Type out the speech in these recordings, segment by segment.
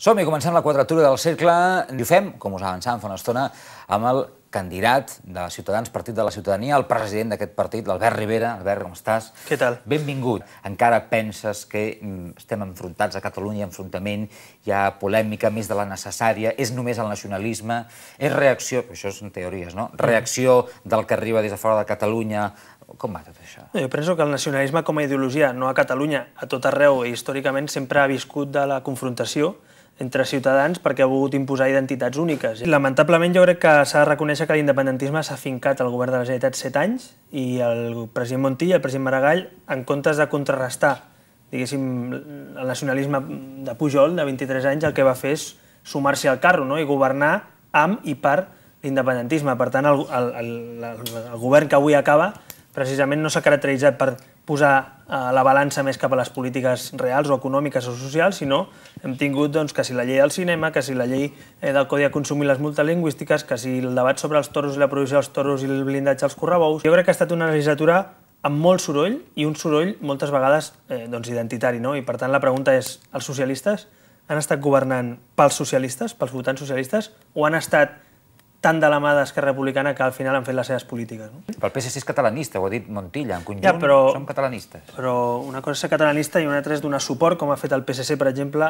Som-hi, comencem la quadratura del cercle. I ho fem, com us avançàvem fa una estona, amb el candidat de Ciutadans, Partit de la Ciutadania, el president d'aquest partit, l'Albert Rivera. Albert, com estàs? Què tal? Benvingut. Encara penses que mm, estem enfrontats a Catalunya, enfrontament, hi ha polèmica més de la necessària, és només el nacionalisme, és reacció, això són teories, no? Mm. Reacció del que arriba des de fora de Catalunya com va tot això? jo penso que el nacionalisme com a ideologia, no a Catalunya, a tot arreu i històricament sempre ha viscut de la confrontació, entre ciutadans perquè ha volgut imposar identitats úniques. Lamentablement jo crec que s'ha de reconèixer que l'independentisme s'ha fincat al govern de la Generalitat 7 anys i el president Montilla, el president Maragall, en comptes de contrarrestar diguéssim, el nacionalisme de Pujol, de 23 anys, el que va fer és sumar-s'hi al carro no? i governar amb i per l'independentisme. Per tant, el, el, el, el govern que avui acaba precisament no s'ha caracteritzat per posar eh, la balança més cap a les polítiques reals o econòmiques o socials, sinó hem tingut doncs, que si la llei del cinema, que si la llei eh, del Codi de Consum i les multes lingüístiques, que si el debat sobre els toros i la prohibició dels toros i el blindatge als correbous... Jo crec que ha estat una legislatura amb molt soroll i un soroll moltes vegades eh, doncs, identitari. No? I per tant la pregunta és, els socialistes han estat governant pels socialistes, pels votants socialistes, o han estat tant de la mà d'Esquerra Republicana que al final han fet les seves polítiques. No? el PSC és catalanista, ho ha dit Montilla, en conjunt ja, però, som catalanistes. Però una cosa és ser catalanista i una altra és donar suport, com ha fet el PSC, per exemple,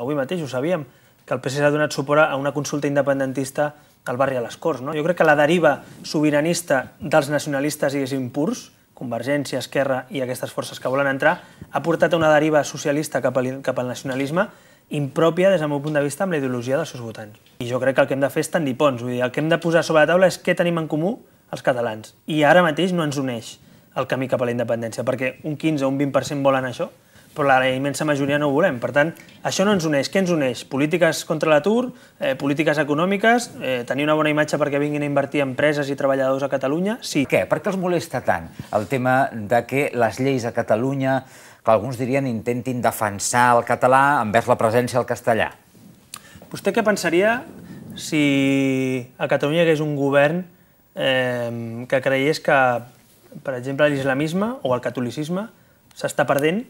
avui mateix ho sabíem, que el PSC ha donat suport a una consulta independentista al barri de les Corts. No? Jo crec que la deriva sobiranista dels nacionalistes, diguéssim, purs, Convergència, Esquerra i aquestes forces que volen entrar, ha portat a una deriva socialista cap al, cap al nacionalisme impròpia des del meu punt de vista amb la ideologia dels seus votants. I jo crec que el que hem de fer és tendir ponts, vull dir, el que hem de posar sobre la taula és què tenim en comú els catalans. I ara mateix no ens uneix el camí cap a la independència, perquè un 15 o un 20% volen això, però la immensa majoria no ho volem. Per tant, això no ens uneix. Què ens uneix? Polítiques contra l'atur, eh, polítiques econòmiques, eh, tenir una bona imatge perquè vinguin a invertir empreses i treballadors a Catalunya? Sí. Què? Per què els molesta tant el tema de que les lleis a Catalunya que alguns dirien intentin defensar el català envers la presència del castellà. Vostè què pensaria si a Catalunya hi hagués un govern eh, que creies que, per exemple, l'islamisme o el catolicisme s'està perdent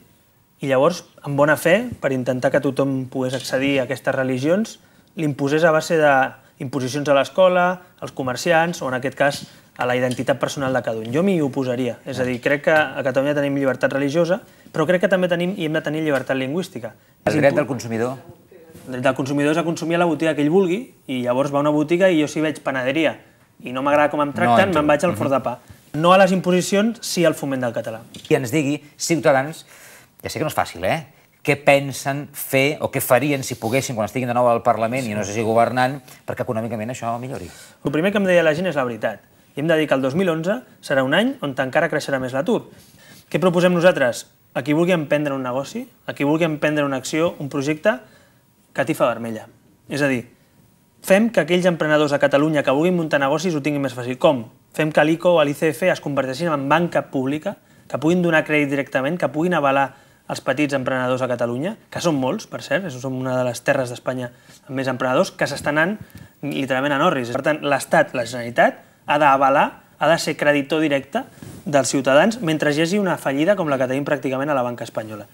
i llavors, amb bona fe, per intentar que tothom pogués accedir a aquestes religions, l'imposés a base d'imposicions a l'escola, als comerciants o, en aquest cas, a la identitat personal de cada un. Jo m'hi oposaria. És a dir, crec que a Catalunya tenim llibertat religiosa, però crec que també tenim i hem de tenir llibertat lingüística. El dret del consumidor? El dret del consumidor és a consumir a la botiga que ell vulgui i llavors va a una botiga i jo si veig panaderia i no m'agrada com em tracten, no me'n vaig al fort de pa. No a les imposicions, sí al foment del català. I ens digui, ciutadans, ja sé que no és fàcil, eh? què pensen fer o què farien si poguessin quan estiguin de nou al Parlament sí. i no sé si governant perquè econòmicament això millori. El primer que em deia la gent és la veritat hem de dir que el 2011 serà un any on encara creixerà més l'atur. Què proposem nosaltres? A qui vulgui emprendre un negoci, a qui vulgui emprendre una acció, un projecte, catifa vermella. És a dir, fem que aquells emprenedors a Catalunya que vulguin muntar negocis ho tinguin més fàcil. Com? Fem que l'ICO o l'ICF es converteixin en banca pública, que puguin donar crèdit directament, que puguin avalar els petits emprenedors a Catalunya, que són molts, per cert, som una de les terres d'Espanya amb més emprenedors, que s'estan anant literalment a Norris. Per tant, l'Estat, la Generalitat, ha d'avalar, ha de ser creditor directe dels ciutadans mentre hi hagi una fallida com la que tenim pràcticament a la banca espanyola.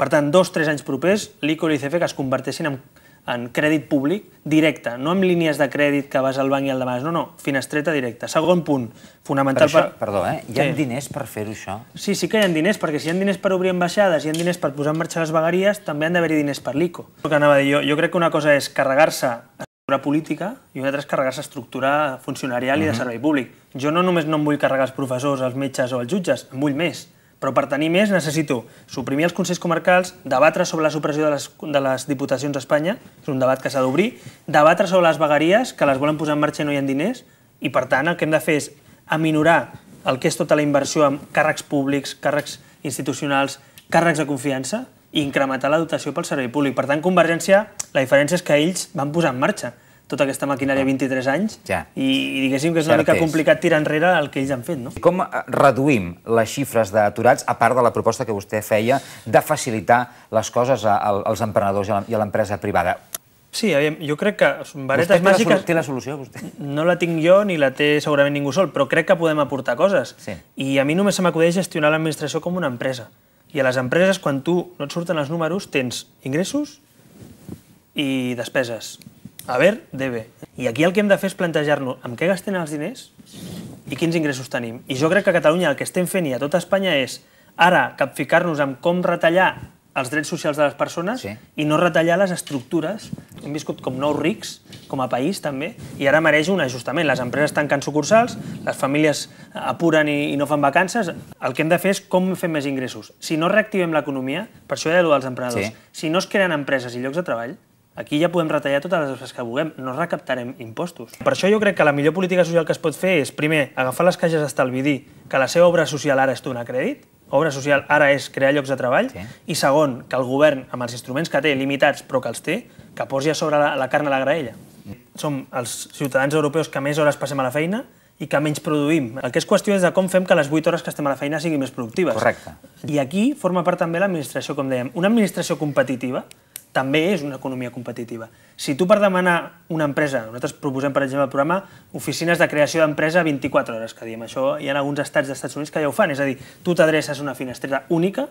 Per tant, dos tres anys propers, l'ICO i l'ICF que es converteixin en, en crèdit públic directe, no amb línies de crèdit que vas al banc i al demanes, no, no, finestreta directa. Segon punt, fonamental... Per això, per... perdó, eh? hi ha sí. diners per fer això? Sí, sí que hi ha diners, perquè si hi ha diners per obrir ambaixades, hi ha diners per posar en marxa les vegueries, també han d'haver-hi diners per l'ICO. que anava jo, jo crec que una cosa és carregar-se estructura política i una altra és carregar-se estructura funcionarial uh -huh. i de mhm. servei públic. Jo no només no em vull carregar els professors, els metges o els jutges, em vull més. Però per tenir més necessito suprimir els Consells Comarcals, debatre sobre la supressió de les, de les Diputacions a Espanya, és un debat que s'ha d'obrir, debatre sobre les vegueries, que les volen posar en marxa i no hi ha diners, i per tant el que hem de fer és aminorar el que és tota la inversió en càrrecs públics, càrrecs institucionals, càrrecs de confiança, i incrementar la dotació pel servei públic. Per tant, Convergència, la diferència és que ells van posar en marxa tota aquesta maquinària 23 ah. anys ja. i, i diguéssim que és una Certes. mica complicat tirar enrere el que ells han fet. No? Com eh, reduïm les xifres d'aturats, a part de la proposta que vostè feia de facilitar les coses als emprenedors i a l'empresa privada? Sí, jo crec que varetes té màgiques... La té la solució, vostè. No la tinc jo ni la té segurament ningú sol, però crec que podem aportar coses. Sí. I a mi només se m'acudeix gestionar l'administració com una empresa. I a les empreses, quan tu no et surten els números, tens ingressos i despeses. A ver, debe. I aquí el que hem de fer és plantejar-nos amb què gastem els diners i quins ingressos tenim. I jo crec que a Catalunya el que estem fent i a tota Espanya és ara capficar-nos amb com retallar els drets socials de les persones sí. i no retallar les estructures. Hem viscut com nous rics, com a país també, i ara mereix un ajustament. Les empreses tanquen sucursals, les famílies apuren i, i no fan vacances. El que hem de fer és com fem més ingressos. Si no reactivem l'economia, per això hi ha allò dels emprenedors, sí. si no es creen empreses i llocs de treball, Aquí ja podem retallar totes les coses que vulguem, no recaptarem impostos. Per això jo crec que la millor política social que es pot fer és, primer, agafar les caixes d'estalvi, dir que la seva obra social ara és donar crèdit, obra social ara és crear llocs de treball, sí. i segon, que el govern, amb els instruments que té, limitats però que els té, que posi a sobre la, la carn a la graella. Som els ciutadans europeus que més hores passem a la feina, i que menys produïm. El que és qüestió és de com fem que les 8 hores que estem a la feina siguin més productives. Correcte. I aquí forma part també l'administració, com dèiem. Una administració competitiva també és una economia competitiva. Si tu per demanar una empresa, nosaltres proposem, per exemple, el programa oficines de creació d'empresa 24 hores, que diem això, hi ha alguns estats dels Estats Units que ja ho fan, és a dir, tu t'adreces a una finestreta única,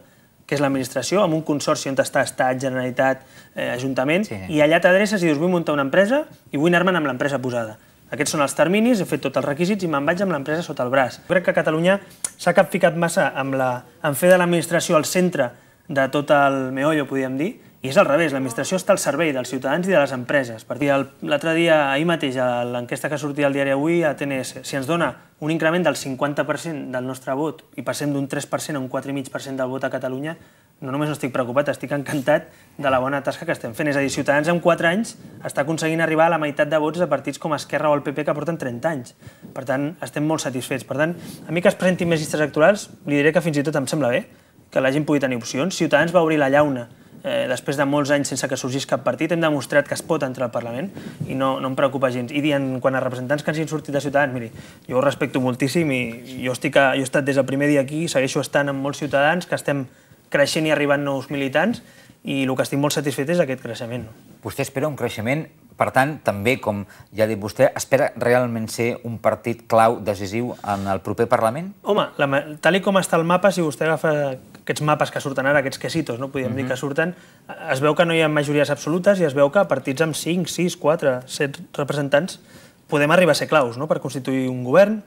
que és l'administració, amb un consorci on està Estat, Generalitat, eh, Ajuntament, sí. i allà t'adreces i dius vull muntar una empresa i vull anar-me'n amb l'empresa posada. Aquests són els terminis, he fet tots els requisits i me'n vaig amb l'empresa sota el braç. Crec que Catalunya s'ha capficat massa amb, la, en fer de l'administració el centre de tot el meollo, podríem dir, i és al revés, l'administració està al servei dels ciutadans i de les empreses. dir, l'altre dia, ahir mateix, a l'enquesta que sortia al diari avui a TNS, si ens dona un increment del 50% del nostre vot i passem d'un 3% a un 4,5% del vot a Catalunya, no només no estic preocupat, estic encantat de la bona tasca que estem fent. És a dir, Ciutadans en 4 anys està aconseguint arribar a la meitat de vots de partits com Esquerra o el PP que porten 30 anys. Per tant, estem molt satisfets. Per tant, a mi que es presentin més llistes electorals, li diré que fins i tot em sembla bé que la gent pugui tenir opcions. Ciutadans va obrir la llauna eh, després de molts anys sense que sorgís cap partit, hem demostrat que es pot entrar al Parlament i no, no em preocupa gens. I dient, quan els representants que ens han sortit de Ciutadans, miri, jo ho respecto moltíssim i jo, estic a, jo he estat des del primer dia aquí, segueixo estant amb molts ciutadans que estem creixent i arribant nous militants i el que estic molt satisfet és aquest creixement. Vostè espera un creixement per tant, també, com ja ha dit vostè, espera realment ser un partit clau, decisiu, en el proper Parlament? Home, la, tal com està el mapa, si vostè agafa aquests mapes que surten ara, aquests quesitos, no podríem mm -hmm. dir mhm. que surten, es veu que no hi ha majories absolutes i es veu que partits amb 5, 6, 4, 7 representants podem arribar a ser claus no? per constituir un govern,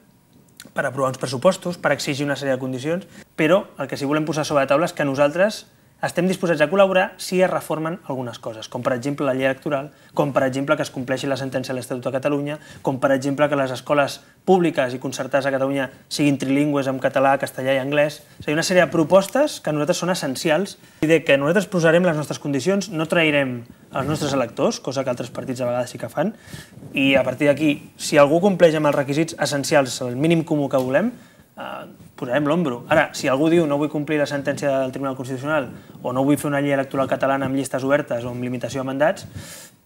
per aprovar uns pressupostos, per exigir una sèrie de condicions, però el que sí volem posar sobre la taula és que nosaltres estem disposats a col·laborar si es reformen algunes coses, com per exemple la llei electoral, com per exemple que es compleixi la sentència de l'Estatut de Catalunya, com per exemple que les escoles públiques i concertades a Catalunya siguin trilingües en català, castellà i anglès. És a dir, una sèrie de propostes que a nosaltres són essencials i de que nosaltres posarem les nostres condicions, no trairem els nostres electors, cosa que altres partits a vegades sí que fan, i a partir d'aquí, si algú compleix amb els requisits essencials, el mínim comú que volem, posarem l'ombro. Ara, si algú diu no vull complir la sentència del Tribunal Constitucional o no vull fer una llei electoral catalana amb llistes obertes o amb limitació de mandats,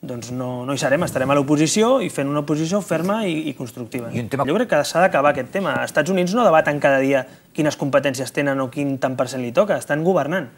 doncs no, no hi serem, estarem a l'oposició i fent una oposició ferma i, i constructiva. I tema... Jo crec que s'ha d'acabar aquest tema. Els Estats Units no debaten cada dia quines competències tenen o quin tant per cent li toca, estan governant.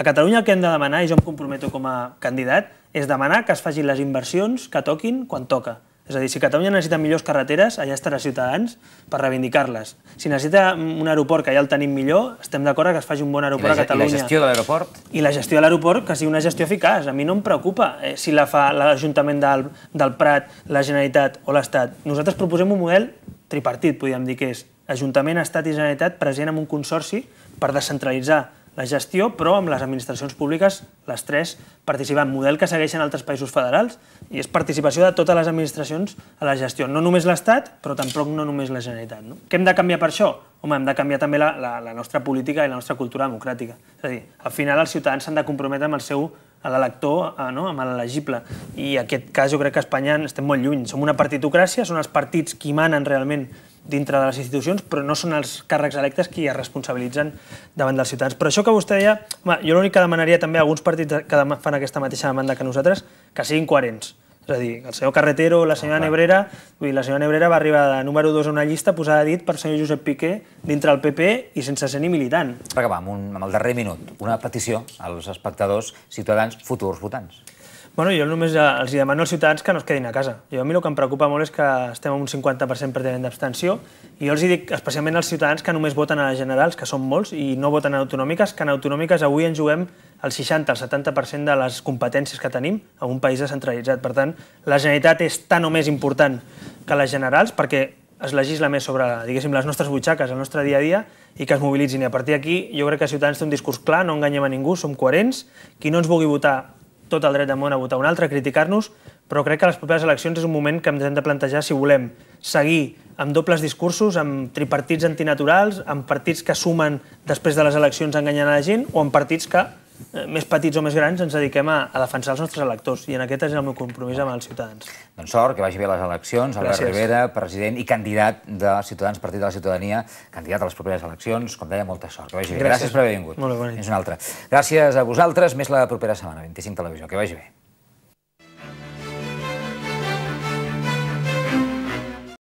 A Catalunya el que hem de demanar, i jo em comprometo com a candidat, és demanar que es facin les inversions que toquin quan toca és a dir, si Catalunya necessita millors carreteres, allà estarà Ciutadans per reivindicar-les. Si necessita un aeroport que ja el tenim millor, estem d'acord que es faci un bon aeroport a Catalunya. I la gestió de l'aeroport? I la gestió de l'aeroport, que sigui una gestió eficaç. A mi no em preocupa eh, si la fa l'Ajuntament del, del Prat, la Generalitat o l'Estat. Nosaltres proposem un model tripartit, podríem dir que és. Ajuntament, Estat i Generalitat present en un consorci per descentralitzar la gestió, però amb les administracions públiques, les tres, participen. Model que segueixen altres països federals i és participació de totes les administracions a la gestió. No només l'Estat, però tampoc no només la Generalitat. No? Què hem de canviar per això? Home, hem de canviar també la, la, la nostra política i la nostra cultura democràtica. És a dir, al final els ciutadans s'han de comprometre amb el seu a l'elector, no? amb l'elegible. I en aquest cas jo crec que a Espanya estem molt lluny. Som una partitocràcia, són els partits qui manen realment dintre de les institucions, però no són els càrrecs electes qui es responsabilitzen davant dels ciutadans. Però això que vostè deia, home, jo l'únic que demanaria també a alguns partits que fan aquesta mateixa demanda que nosaltres, que siguin coherents. És a dir, el senyor Carretero, la senyora ah, Nebrera, vull dir, la senyora Nebrera va arribar de número 2 a una llista posada a dit per senyor Josep Piqué dintre el PP i sense ser ni militant. Per acabar, amb, un, amb el darrer minut, una petició als espectadors, ciutadans, futurs votants. Bueno, jo només els demano als ciutadans que no es quedin a casa. Jo a mi el que em preocupa molt és que estem en un 50% pertinent d'abstenció i jo els dic especialment als ciutadans que només voten a les generals, que són molts, i no voten a autonòmiques, que en autonòmiques avui ens juguem el 60, el 70% de les competències que tenim en un país descentralitzat. Per tant, la Generalitat és tan o més important que les generals perquè es legisla més sobre diguéssim, les nostres butxaques, el nostre dia a dia, i que es mobilitzin. I a partir d'aquí, jo crec que Ciutadans té un discurs clar, no enganyem a ningú, som coherents. Qui no ens vulgui votar tot el dret de món a votar un altre, a criticar-nos, però crec que les properes eleccions és un moment que ens hem de plantejar si volem seguir amb dobles discursos, amb tripartits antinaturals, amb partits que sumen després de les eleccions enganyant a la gent o amb partits que Eh, més petits o més grans, ens dediquem a, a defensar els nostres electors. I en aquest és el meu compromís amb els ciutadans. Doncs sort, que vagi bé les eleccions. Albert Gràcies. Rivera, president i candidat de Ciutadans, Partit de la Ciutadania, candidat a les properes eleccions. Com deia, molta sort. Que vagi bé. Gràcies, Gràcies per haver vingut. Molt bé, bona nit. És una altra. Gràcies a vosaltres. Més la propera setmana, 25 Televisió. Que vagi bé.